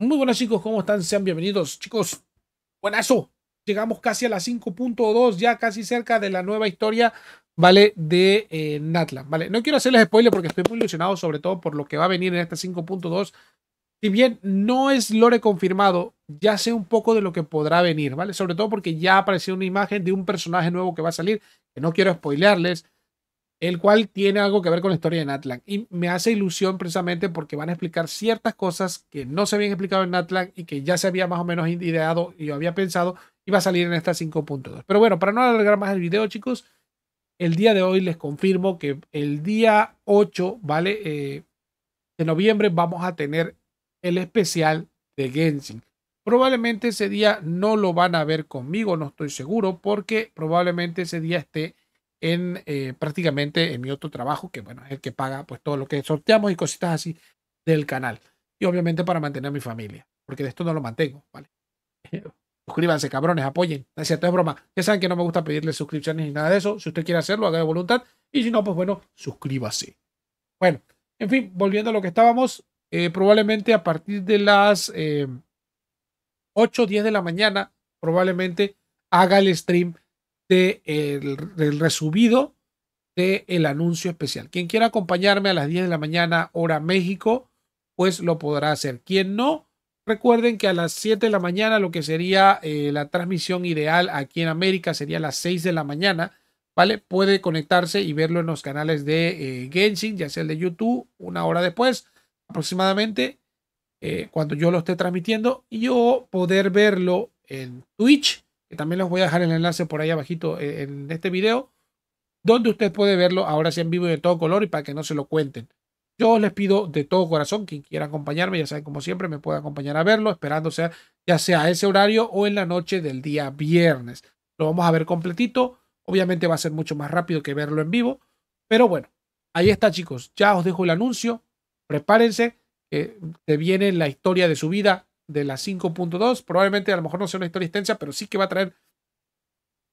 Muy buenas chicos, ¿cómo están? Sean bienvenidos. Chicos, buenazo. Llegamos casi a la 5.2, ya casi cerca de la nueva historia, ¿vale? De eh, Natla, ¿vale? No quiero hacerles spoiler porque estoy muy ilusionado sobre todo por lo que va a venir en esta 5.2. Si bien no es lore confirmado, ya sé un poco de lo que podrá venir, ¿vale? Sobre todo porque ya apareció una imagen de un personaje nuevo que va a salir, que no quiero spoilearles, el cual tiene algo que ver con la historia de Natlan. Y me hace ilusión precisamente porque van a explicar ciertas cosas que no se habían explicado en Natlan y que ya se había más o menos ideado y había pensado iba a salir en esta 5.2. Pero bueno, para no alargar más el video, chicos, el día de hoy les confirmo que el día 8, ¿vale? Eh, de noviembre vamos a tener el especial de Genshin. Probablemente ese día no lo van a ver conmigo, no estoy seguro, porque probablemente ese día esté en eh, prácticamente en mi otro trabajo, que bueno, es el que paga pues todo lo que sorteamos y cositas así del canal. Y obviamente para mantener a mi familia, porque de esto no lo mantengo, ¿vale? Suscríbanse, cabrones, apoyen. No es es broma. Ya saben que no me gusta pedirle suscripciones ni nada de eso. Si usted quiere hacerlo, haga de voluntad. Y si no, pues bueno, suscríbase. Bueno, en fin, volviendo a lo que estábamos, eh, probablemente a partir de las 8 o 10 de la mañana, probablemente haga el stream de el, resubido del anuncio especial. Quien quiera acompañarme a las 10 de la mañana, hora México, pues lo podrá hacer. Quien no, recuerden que a las 7 de la mañana lo que sería eh, la transmisión ideal aquí en América sería las 6 de la mañana. ¿Vale? Puede conectarse y verlo en los canales de eh, Genshin, ya sea el de YouTube, una hora después aproximadamente, eh, cuando yo lo esté transmitiendo, y yo poder verlo en Twitch también les voy a dejar el enlace por ahí abajito eh, en este video, donde usted puede verlo ahora sí en vivo y de todo color y para que no se lo cuenten. Yo les pido de todo corazón, quien quiera acompañarme, ya saben, como siempre, me puede acompañar a verlo, esperando sea, ya sea ese horario o en la noche del día viernes. Lo vamos a ver completito. Obviamente va a ser mucho más rápido que verlo en vivo. Pero bueno, ahí está, chicos. Ya os dejo el anuncio. Prepárense. que te viene la historia de su vida de la 5.2. Probablemente a lo mejor no sea una historia extensa, pero sí que va a traer.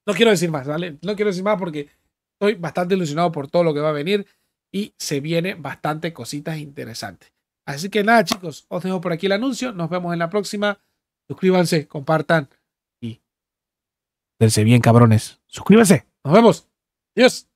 No quiero decir más, ¿vale? No quiero decir más porque estoy bastante ilusionado por todo lo que va a venir y se vienen bastante cositas interesantes. Así que nada, chicos, os dejo por aquí el anuncio. Nos vemos en la próxima. Suscríbanse, compartan y dense bien, cabrones. Suscríbanse. Nos vemos. Adiós.